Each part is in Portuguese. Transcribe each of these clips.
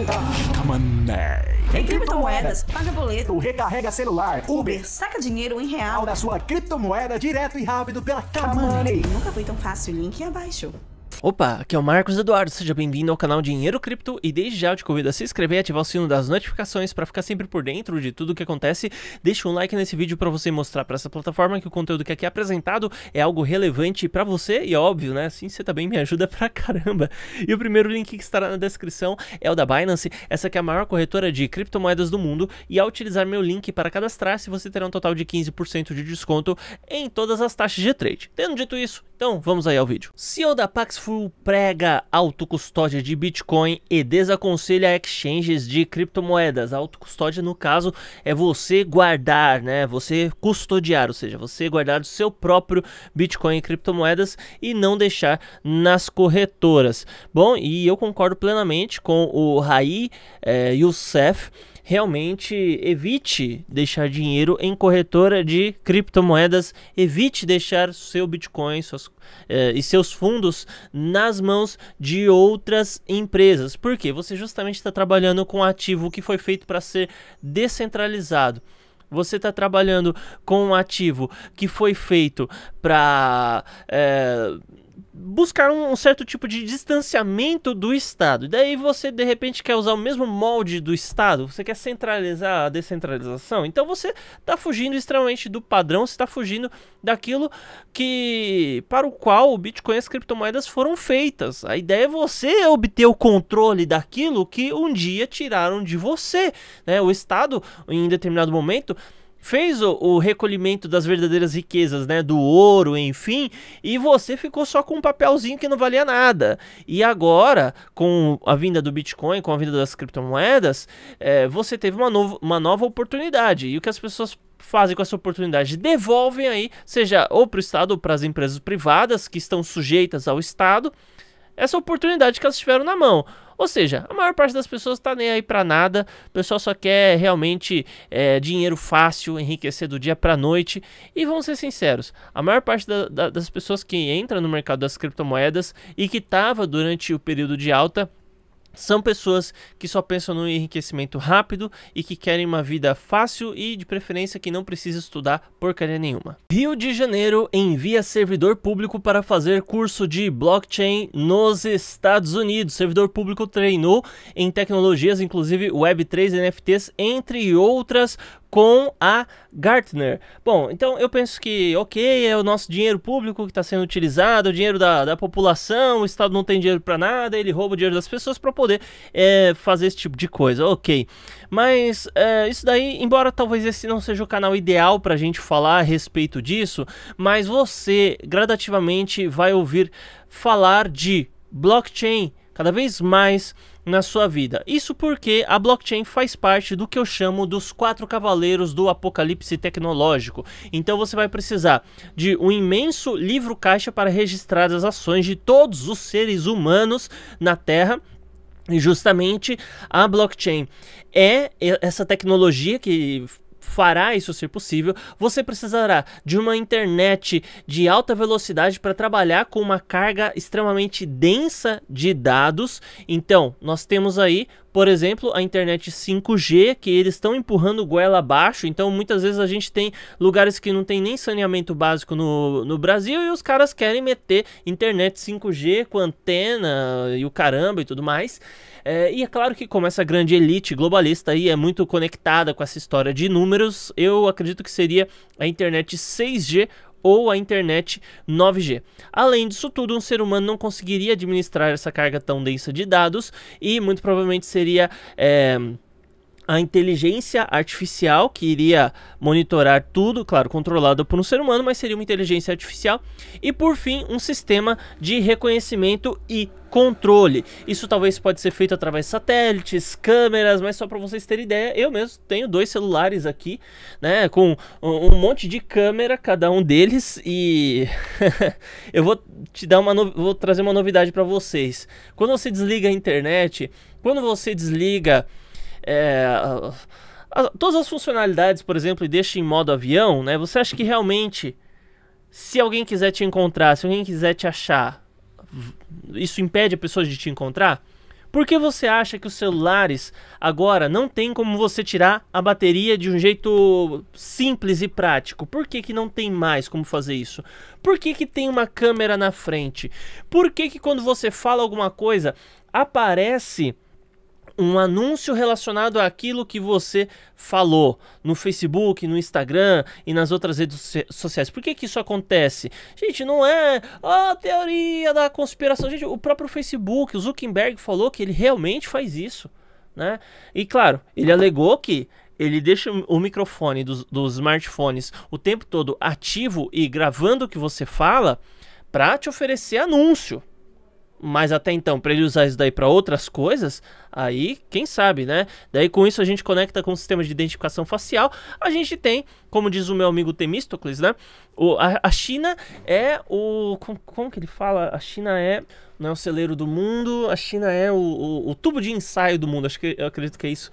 Então. Mané. Em criptomoedas, paga boleto, recarrega celular, Uber, Uber, saca dinheiro em real da sua criptomoeda direto e rápido pela Kamanei. Né? Nunca foi tão fácil, link abaixo. Opa, aqui é o Marcos Eduardo, seja bem-vindo ao canal Dinheiro Cripto e desde já eu te convido a se inscrever e ativar o sino das notificações para ficar sempre por dentro de tudo o que acontece. Deixa um like nesse vídeo para você mostrar para essa plataforma que o conteúdo que aqui é apresentado é algo relevante para você e óbvio, né? Assim você também me ajuda pra caramba. E o primeiro link que estará na descrição é o da Binance, essa que é a maior corretora de criptomoedas do mundo e ao utilizar meu link para cadastrar-se você terá um total de 15% de desconto em todas as taxas de trade. Tendo dito isso, então vamos aí ao vídeo. CEO da Paxful Bitfull prega autocustódia de Bitcoin e desaconselha exchanges de criptomoedas. A autocustódia, no caso, é você guardar, né? Você custodiar, ou seja, você guardar o seu próprio Bitcoin e criptomoedas e não deixar nas corretoras. Bom, e eu concordo plenamente com o Rai é, eh, Youssef realmente evite deixar dinheiro em corretora de criptomoedas, evite deixar seu Bitcoin suas, eh, e seus fundos nas mãos de outras empresas, porque você justamente está trabalhando com um ativo que foi feito para ser descentralizado. Você está trabalhando com um ativo que foi feito para. Eh, buscar um, um certo tipo de distanciamento do Estado. E daí você, de repente, quer usar o mesmo molde do Estado, você quer centralizar a descentralização. Então você está fugindo extremamente do padrão, você está fugindo daquilo que para o qual o Bitcoin e as criptomoedas foram feitas. A ideia é você obter o controle daquilo que um dia tiraram de você. Né? O Estado, em determinado momento, fez o, o, recolhimento das verdadeiras riquezas, né, do ouro, enfim, e você ficou só com um papelzinho que não valia nada. E agora, com a vinda do Bitcoin, com a vinda das criptomoedas, é, você teve uma, novo, uma nova oportunidade. E o que as pessoas fazem com essa oportunidade? Devolvem aí, seja ou para o Estado ou para as empresas privadas que estão sujeitas ao Estado, essa oportunidade que elas tiveram na mão. Ou seja, a maior parte das pessoas tá nem aí para nada, o pessoal só quer realmente é, dinheiro fácil, enriquecer do dia para noite. E vamos ser sinceros, a maior parte da, da, das pessoas que entra no mercado das criptomoedas e que estava durante o período de alta são pessoas que só pensam no enriquecimento rápido e que querem uma vida fácil e de preferência que não precisa estudar porcaria nenhuma. Rio de Janeiro envia servidor público para fazer curso de blockchain nos Estados Unidos. servidor público treinou em tecnologias, inclusive Web3, NFTs, entre outras com a Gartner. Bom, então eu penso que, ok, é o nosso dinheiro público que está sendo utilizado, o dinheiro da, da população, o Estado não tem dinheiro para nada, ele rouba o dinheiro das pessoas para poder é, fazer esse tipo de coisa, ok. Mas é, isso daí, embora talvez esse não seja o canal ideal para a gente falar a respeito disso, mas você gradativamente vai ouvir falar de blockchain cada vez mais na sua vida. Isso porque a blockchain faz parte do que eu chamo dos quatro cavaleiros do apocalipse tecnológico. Então você vai precisar de um imenso livro caixa para registrar as ações de todos os seres humanos na Terra. E justamente a blockchain é essa tecnologia que fará isso ser possível, você precisará de uma internet de alta velocidade para trabalhar com uma carga extremamente densa de dados. Então, nós temos aí por exemplo, a internet 5G, que eles estão empurrando goela abaixo, então muitas vezes a gente tem lugares que não tem nem saneamento básico no, no Brasil e os caras querem meter internet 5G com antena e o caramba e tudo mais. É, e é claro que como essa grande elite globalista aí é muito conectada com essa história de números, eu acredito que seria a internet 6G ou a internet 9G. Além disso tudo, um ser humano não conseguiria administrar essa carga tão densa de dados e muito provavelmente seria. É a inteligência artificial que iria monitorar tudo, claro, controlado por um ser humano, mas seria uma inteligência artificial. E por fim, um sistema de reconhecimento e controle. Isso talvez pode ser feito através de satélites, câmeras, mas só para vocês terem ideia, eu mesmo tenho dois celulares aqui, né, com um monte de câmera cada um deles e eu vou te dar uma no... vou trazer uma novidade para vocês. Quando você desliga a internet, quando você desliga é, a, a, todas as funcionalidades, por exemplo, e deixa em modo avião, né? Você acha que realmente, se alguém quiser te encontrar, se alguém quiser te achar, isso impede a pessoa de te encontrar? Por que você acha que os celulares agora não tem como você tirar a bateria de um jeito simples e prático? Por que, que não tem mais como fazer isso? Por que, que tem uma câmera na frente? Por que, que quando você fala alguma coisa aparece um anúncio relacionado àquilo que você falou no Facebook, no Instagram e nas outras redes sociais. Por que, que isso acontece? Gente, não é a teoria da conspiração. Gente, o próprio Facebook, o Zuckerberg falou que ele realmente faz isso. Né? E claro, ele alegou que ele deixa o microfone dos, dos smartphones o tempo todo ativo e gravando o que você fala para te oferecer anúncio mas até então, para ele usar isso daí para outras coisas, aí quem sabe, né? Daí com isso a gente conecta com o sistema de identificação facial. A gente tem, como diz o meu amigo Temístocles, né? O, a, a China é o. Como, como, que ele fala? A China é. Não é o celeiro do mundo, a China é o, o, o tubo de ensaio do mundo, acho que eu acredito que é isso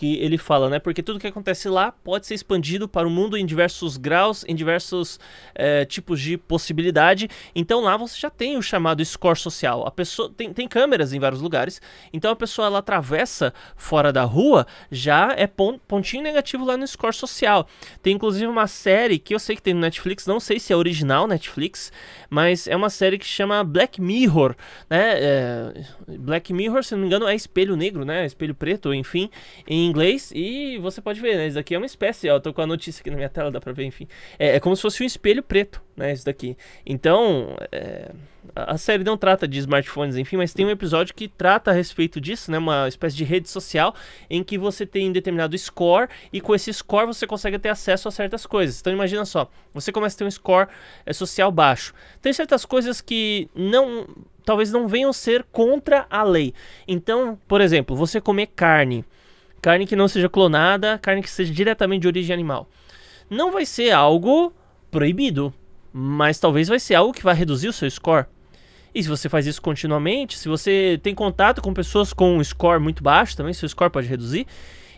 que ele fala, né? Porque tudo que acontece lá pode ser expandido para o mundo em diversos graus, em diversos é, tipos de possibilidade. Então lá você já tem o chamado score social. A pessoa tem, tem câmeras em vários lugares. Então a pessoa ela atravessa fora da rua, já é pon, pontinho negativo lá no score social. Tem inclusive uma série que eu sei que tem no Netflix, não sei se é original Netflix, mas é uma série que chama Black Mirror, né? É, Black Mirror, se não me engano, é espelho negro, né? Espelho preto, enfim, em inglês e você pode ver, né? Isso daqui é uma espécie, ó, eu tô com a notícia aqui na minha tela, dá pra ver, enfim. É, é como se fosse um espelho preto, né? Isso daqui. Então, é, a série não trata de smartphones, enfim, mas tem um episódio que trata a respeito disso, né? Uma espécie de rede social em que você tem um determinado score e com esse score você consegue ter acesso a certas coisas. Então imagina só, você começa a ter um score é, social baixo. Tem certas coisas que não talvez não venham ser contra a lei. Então, por exemplo, você comer carne Carne que não seja clonada, carne que seja diretamente de origem animal. Não vai ser algo proibido, mas talvez vai ser algo que vai reduzir o seu score. E se você faz isso continuamente, se você tem contato com pessoas com um score muito baixo também, seu score pode reduzir.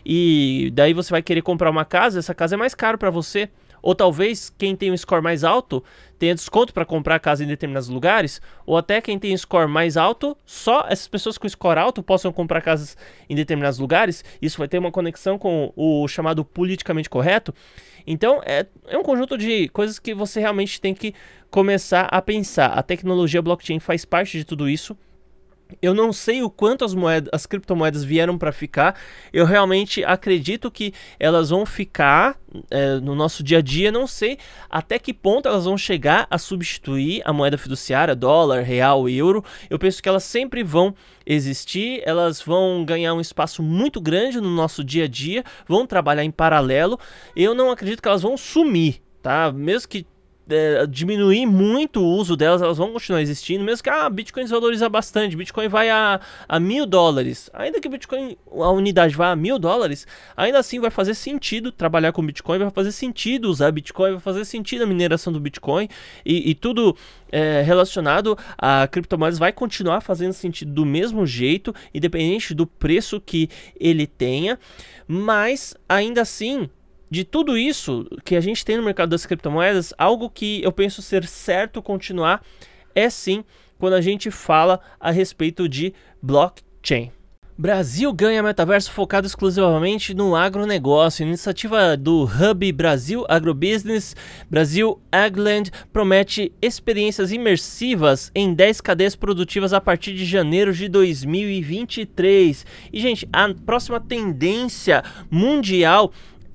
E daí você vai querer comprar uma casa, essa casa é mais cara para você. Ou talvez quem tem um score mais alto tenha desconto para comprar casa em determinados lugares, ou até quem tem score mais alto, só essas pessoas com score alto possam comprar casas em determinados lugares. Isso vai ter uma conexão com o chamado politicamente correto. Então, é, é um conjunto de coisas que você realmente tem que começar a pensar. A tecnologia blockchain faz parte de tudo isso. Eu não sei o quanto as moedas, as criptomoedas vieram para ficar. Eu realmente acredito que elas vão ficar é, no nosso dia a dia. Não sei até que ponto elas vão chegar a substituir a moeda fiduciária, dólar, real, euro. Eu penso que elas sempre vão existir. Elas vão ganhar um espaço muito grande no nosso dia a dia. Vão trabalhar em paralelo. Eu não acredito que elas vão sumir tá? Mesmo que é, diminuir muito o uso delas, elas vão continuar existindo, mesmo que a ah, Bitcoin desvaloriza bastante, Bitcoin vai a, a mil dólares, ainda que Bitcoin, a unidade vá a mil dólares, ainda assim vai fazer sentido trabalhar com Bitcoin, vai fazer sentido usar Bitcoin, vai fazer sentido a mineração do Bitcoin e, e tudo é, relacionado a criptomoedas vai continuar fazendo sentido do mesmo jeito, independente do preço que ele tenha, mas ainda assim de tudo isso que a gente tem no mercado das criptomoedas, algo que eu penso ser certo continuar é sim quando a gente fala a respeito de blockchain. Brasil ganha metaverso focado exclusivamente no agronegócio. Iniciativa do Hub Brasil Agrobusiness Brasil Agland promete experiências imersivas em 10 cadeias produtivas a partir de janeiro de 2023. E, gente, a próxima tendência mundial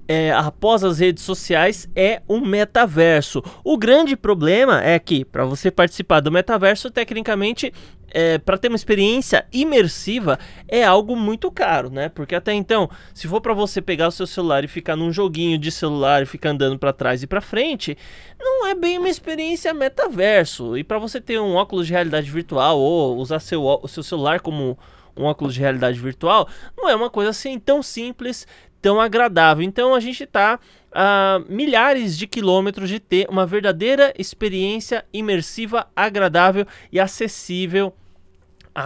é, após as redes sociais é um metaverso. O grande problema é que, para você participar do metaverso, tecnicamente é, para ter uma experiência imersiva é algo muito caro, né? Porque até então, se for para você pegar o seu celular e ficar num joguinho de celular e ficar andando para trás e para frente, não é bem uma experiência metaverso. E para você ter um óculos de realidade virtual ou usar seu, o seu celular como um óculos de realidade virtual, não é uma coisa assim tão simples, tão agradável. Então a gente está a milhares de quilômetros de ter uma verdadeira experiência imersiva, agradável e acessível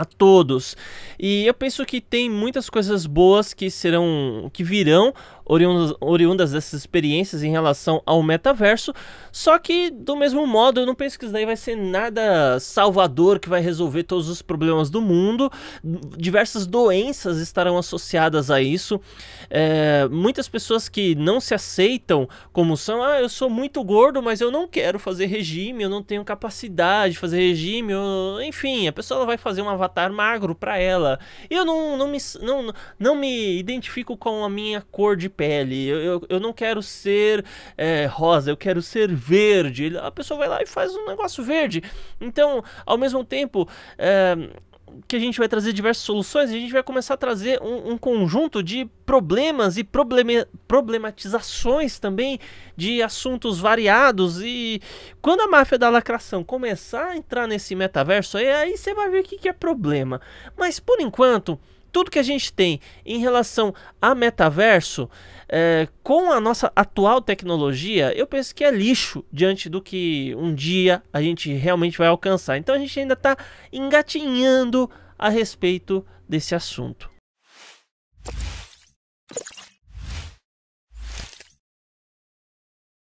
a todos. E eu penso que tem muitas coisas boas que serão que virão oriundas, oriundas dessas experiências em relação ao metaverso, só que do mesmo modo, eu não penso que isso daí vai ser nada salvador que vai resolver todos os problemas do mundo. Diversas doenças estarão associadas a isso. É, muitas pessoas que não se aceitam como são, ah, eu sou muito gordo, mas eu não quero fazer regime, eu não tenho capacidade de fazer regime, eu... enfim, a pessoa vai fazer uma avatar magro para ela. Eu não, não, me, não, não me identifico com a minha cor de pele. Eu, eu, eu não quero ser é, rosa, eu quero ser verde. A pessoa vai lá e faz um negócio verde. Então, ao mesmo tempo. É, que a gente vai trazer diversas soluções, a gente vai começar a trazer um, um conjunto de problemas e problematizações também de assuntos variados. E quando a máfia da lacração começar a entrar nesse metaverso, aí, aí você vai ver o que, que é problema. Mas por enquanto, tudo que a gente tem em relação a metaverso, é, com a nossa atual tecnologia, eu penso que é lixo diante do que um dia a gente realmente vai alcançar. Então a gente ainda está engatinhando a respeito desse assunto.